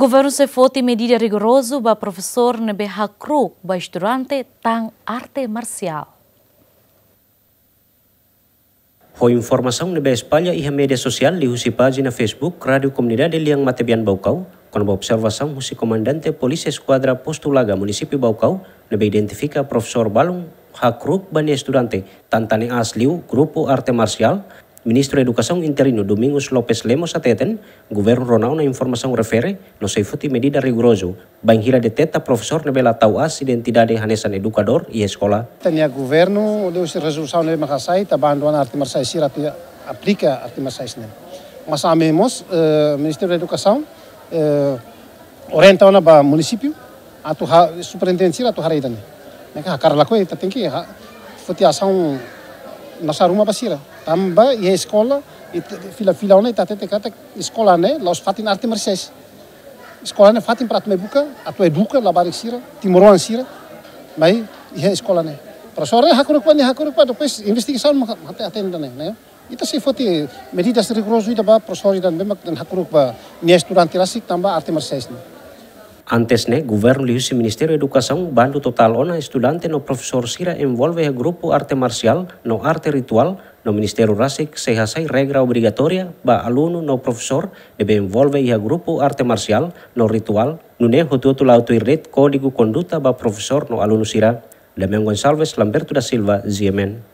Governo se tem medida rigoroso para professor na BH Cru, estudante tang arte marcial. Ho informação na espalha e media mídia social li husi página Facebook Rádio Comunidade Liang Matebian Baucau, com a observação husi comandante Polícia Esquadra Postulaga Município Baucau, na identifica professor Balung Hakruk bani estudante tantani asliu grupo arte marcial Ministro de Educação interino Domingos Lopes Lemos ateten, governo Ronaldo na informação refere, no seifuti medida rigoroso, banhira deteta professor nebela tau as identidade hanesan educador e escola. Tenia governo, deus resolução ne makasai, tabando an arte marsai sirati aplica arte marsai snem. Mas amemos, uh, eh, Ministério da Educação, uh, eh, orienta na ba município, atu ha superintendência atu haraidane. Meka karla koi, tatenki, foti ação nasaruma Ruma basira. Tamba je škola, fila fila ona i ta tete kata škola ne, laos fatin arti merses. Škola ne fatin prat me buka to je labarik sira, timoruan sira, mai je škola ne. Prasore hakuru kwani hakuru kwa pes investigasi mate aten ne, ne. Ita sih foti medidas rigoroso ita ba prosori dan bemak dan hakuruk ba nia student tambah arti merses ne. Antes ne, governo Liusi Ministério da Educação bando total ona estudante no professor Sira envolve a grupo arte marcial no arte ritual no Ministério Rasik se hasai regra obrigatória ba aluno no professor debe envolve a grupo arte marcial no ritual nune hotuotu lautu irret código conduta ba professor no aluno Sira. Damian Gonçalves, Lamberto da Silva, Ziemen.